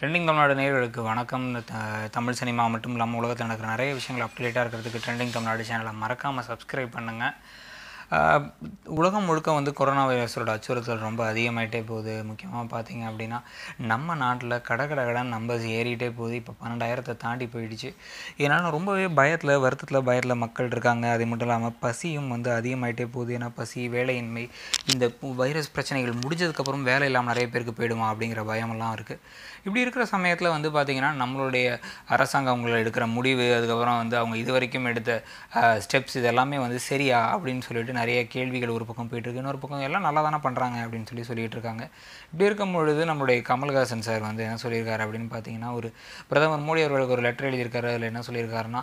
trending Tamil Nadu நேர்களுக்கு வணக்கம் Tamil cinema மட்டும் இல்லாமல் உலகத்தில் நடக்கிற நிறைய விஷயங்கள் அப்டேட்டாக இருக்கிறதுக்கு ட்ரெண்டிங் தமிழ்நாடு சேனலை மறக்காமல் சப்ஸ்கிரைப் பண்ணுங்கள் உலகம் முழுக்க வந்து கொரோனா வைரஸோட அச்சுறுத்தல் ரொம்ப அதிகமாகிட்டே போகுது முக்கியமாக பார்த்தீங்க அப்படின்னா நம்ம நாட்டில் கடை கடன் நம்பர்ஸ் ஏறிட்டே போகுது இப்போ பன்னெண்டாயிரத்தை தாண்டி போயிடுச்சு இதனால் ரொம்பவே பயத்தில் வருத்தத்தில் பயத்தில் மக்கள் இருக்காங்க அது மட்டும் இல்லாமல் பசியும் வந்து அதிகமாகிட்டே போகுது ஏன்னா பசி வேலையின்மை இந்த வைரஸ் பிரச்சனைகள் முடிஞ்சதுக்கப்புறம் வேலை இல்லாமல் நிறைய பேருக்கு போயிடுமா அப்படிங்கிற பயமெல்லாம் இருக்குது இப்படி இருக்கிற சமயத்தில் வந்து பார்த்திங்கன்னா நம்மளுடைய அரசாங்கம் அவங்கள எடுக்கிற முடிவு அதுக்கப்புறம் வந்து அவங்க இது வரைக்கும் எடுத்த ஸ்டெப்ஸ் இதெல்லாமே வந்து சரியா அப்படின்னு சொல்லிட்டு நிறைய கேள்விகள் ஒரு பக்கம் போயிட்டுருக்கு இன்னொரு பக்கம் எல்லாம் நல்லா தானே பண்ணுறாங்க அப்படின்னு சொல்லி சொல்லிட்டு இருக்காங்க இப்படி இருக்கும் பொழுது நம்மளுடைய கமல்ஹாசன் சார் வந்து என்ன சொல்லியிருக்காரு அப்படின்னு பார்த்தீங்கன்னா ஒரு பிரதமர் மோடி அவர்களுக்கு ஒரு லெட்டர் எழுதியிருக்காரு அதில் என்ன சொல்லியிருக்காருன்னா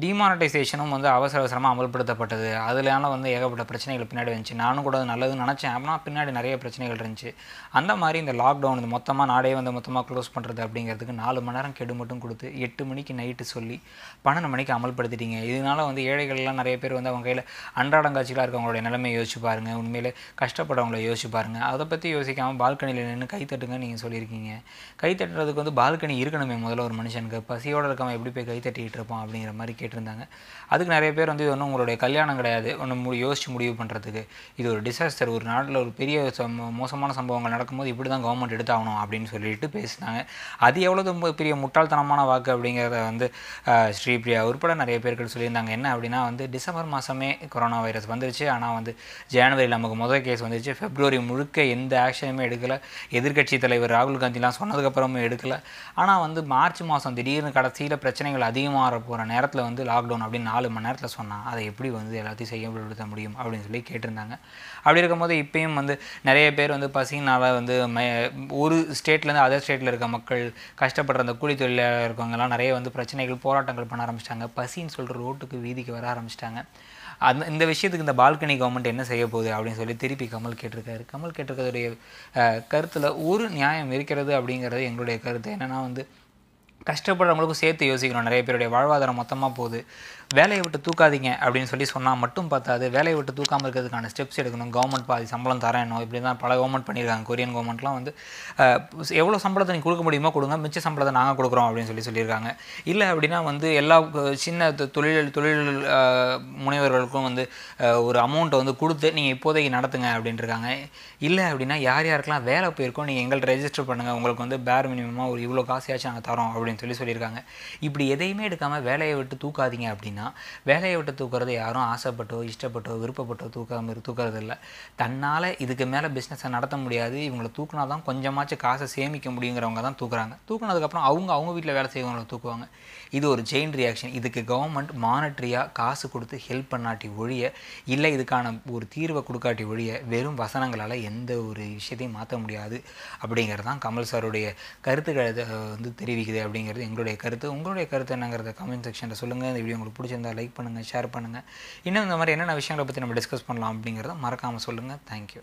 டிமானடைசேஷனும் வந்து அவசர அவசரமாக அமல்படுத்தப்பட்டது அதிலான வந்து ஏகப்பட்ட பிரச்சனைகள் பின்னாடி வந்துச்சு நானும் கூட நல்லதுன்னு நினச்சேன் அப்படின்னா பின்னாடி நிறைய பிரச்சனைகள் இருந்துச்சு அந்த மாதிரி இந்த லாக்டவுன் இந்த மொத்தமாக நாடே வந்து மொத்தமாக க்ளோஸ் பண்ணுறது அப்படிங்கிறதுக்கு நாலு மணி நேரம் கெடு மட்டும் கொடுத்து எட்டு மணிக்கு நைட்டு சொல்லி பன்னெண்டு மணிக்கு அமல்படுத்திட்டீங்க இதனால் வந்து ஏழைகள்லாம் நிறைய பேர் வந்து அவங்க கையில் அன்றாடங்காட்சிகளாக இருக்கவங்களுடைய நிலைமையை யோசிச்சு பாருங்கள் உண்மையிலே கஷ்டப்படவங்களை யோசிச்சு பாருங்கள் அதை பற்றி யோசிக்காமல் பால்கனியில் நின்று கை நீங்கள் சொல்லியிருக்கீங்க கை தட்டுறதுக்கு வந்து பால்கனி இருக்கணுமே முதல்ல ஒரு மனுஷனுக்கு பசியோடு இருக்காமல் எப்படி போய் கை தட்டிகிட்டு அப்படிங்கிற மாதிரி மாதிரி கேட்டிருந்தாங்க அதுக்கு நிறைய பேர் வந்து இது ஒன்றும் உங்களுடைய கல்யாணம் கிடையாது ஒன்று முடி யோசித்து முடிவு பண்ணுறதுக்கு இது ஒரு டிசாஸ்டர் ஒரு நாட்டில் ஒரு பெரிய மோசமான சம்பவங்கள் நடக்கும்போது இப்படி தான் கவர்மெண்ட் எடுத்தாகணும் அப்படின்னு சொல்லிட்டு பேசினாங்க அது எவ்வளோ ரொம்ப பெரிய முட்டாள்தனமான வாக்கு அப்படிங்கிறத வந்து ஸ்ரீபிரியா உட்பட நிறைய பேர்கள் சொல்லியிருந்தாங்க என்ன அப்படின்னா வந்து டிசம்பர் மாதமே கொரோனா வைரஸ் வந்துருச்சு ஆனால் வந்து ஜனவரியில் நமக்கு முதல் கேஸ் வந்துருச்சு ஃபெப்ரவரி முழுக்க எந்த ஆக்ஷனுமே எடுக்கலை எதிர்கட்சி தலைவர் ராகுல் காந்திலாம் சொன்னதுக்கப்புறமும் எடுக்கலை ஆனால் வந்து மார்ச் மாதம் திடீர்னு கடைசியில் பிரச்சனைகள் அதிகமாக போகிற நேரத்தில் நேரத்தில் வந்து லாக்டவுன் அப்படின்னு நாலு மணி நேரத்தில் சொன்னால் அதை எப்படி வந்து எல்லாத்தையும் செய்யப்படுத்த முடியும் அப்படின்னு சொல்லி கேட்டிருந்தாங்க அப்படி இருக்கும்போது இப்பயும் வந்து நிறைய பேர் வந்து பசினால் வந்து ஒரு ஸ்டேட்லேருந்து அதர் ஸ்டேட்டில் இருக்க மக்கள் கஷ்டப்படுற அந்த கூலி தொழிலாளர் இருக்கவங்கலாம் நிறைய வந்து பிரச்சனைகள் போராட்டங்கள் பண்ண ஆரம்பிச்சிட்டாங்க பசின்னு சொல்கிற ரோட்டுக்கு வீதிக்கு வர ஆரம்பிச்சிட்டாங்க அந்த இந்த விஷயத்துக்கு இந்த பால்கனி கவர்மெண்ட் என்ன செய்ய போகுது அப்படின்னு சொல்லி திருப்பி கமல் கேட்டிருக்காரு கமல் கேட்டிருக்கிறதுடைய கருத்தில் ஒரு நியாயம் இருக்கிறது அப்படிங்கிறது எங்களுடைய கருத்து என்னென்னா வந்து கஷ்டப்படுறவங்களுக்கும் சேர்த்து யோசிக்கணும் நிறைய பேருடைய வாழ்வாதாரம் மொத்தமாக போகுது வேலையை விட்டு தூக்காதீங்க அப்படின்னு சொல்லி சொன்னால் மட்டும் பார்த்தாது வேலையை விட்டு தூக்காமல் இருக்கிறதுக்கான ஸ்டெப்ஸ் எடுக்கணும் கவர்மெண்ட் பாதி சம்பளம் தரணும் இப்படி தான் பல கவர்மெண்ட் பண்ணியிருக்காங்க கொரியன் கவர்மெண்ட்லாம் வந்து எவ்வளோ சம்பளத்தை நீங்கள் கொடுக்க முடியுமோ கொடுங்க மிச்ச சம்பளத்தை நாங்கள் கொடுக்குறோம் அப்படின்னு சொல்லி சொல்லியிருக்காங்க இல்லை அப்படின்னா வந்து எல்லா சின்ன தொழில் தொழில் முனைவர்களுக்கும் வந்து ஒரு அமௌண்ட்டை வந்து கொடுத்து நீங்கள் இப்போதைக்கு நடத்துங்க அப்படின்ட்டுருக்காங்க இல்லை அப்படின்னா யார் யாருக்கெல்லாம் வேலை போயிருக்கோம் நீங்கள் எங்கள்கிட்ட ரெஜிஸ்டர் பண்ணுங்கள் உங்களுக்கு வந்து பேர் மினிமமாக ஒரு இவ்வளோ காசியாச்சும் நாங்கள் தரோம் அப்படின்னு அப்படின்னு சொல்லி சொல்லியிருக்காங்க இப்படி எதையுமே எடுக்காமல் வேலையை விட்டு தூக்காதீங்க அப்படின்னா வேலையை விட்டு தூக்குறது யாரும் ஆசைப்பட்டோ இஷ்டப்பட்டோ விருப்பப்பட்டோ தூக்காமல் தூக்கிறது இல்லை தன்னால் இதுக்கு மேலே பிஸ்னஸை நடத்த முடியாது இவங்களை தூக்குனா தான் கொஞ்சமாச்சும் காசை சேமிக்க முடியுங்கிறவங்க தான் தூக்குறாங்க தூக்குனதுக்கப்புறம் அவங்க அவங்க வீட்டில் வேலை செய்வங்களை தூக்குவாங்க இது ஒரு செயின் ரியாக்ஷன் இதுக்கு கவர்மெண்ட் மானிட்ரியாக காசு கொடுத்து ஹெல்ப் பண்ணாட்டி ஒழிய இல்லை இதுக்கான ஒரு தீர்வை கொடுக்காட்டி ஒழிய வெறும் வசனங்களால் எந்த ஒரு விஷயத்தையும் மாற்ற முடியாது அப்படிங்கிறது தான் கமல் சாருடைய கருத்துக்களை வந்து தெரிவிக்குது அப்படிங்கிற அப்படிங்கிறது எங்களுடைய கருத்து உங்களுடைய கருத்து என்னங்கிறத கமெண்ட் செக்ஷனில் சொல்லுங்கள் இந்த வீடியோ உங்களுக்கு பிடிச்சிருந்தா லைக் பண்ணுங்கள் ஷேர் பண்ணுங்கள் இன்னும் இந்த மாதிரி என்னென்ன விஷயங்களை பற்றி நம்ம டிஸ்கஸ் பண்ணலாம் அப்படிங்கிறத மறக்காமல் சொல்லுங்கள் தேங்க்யூ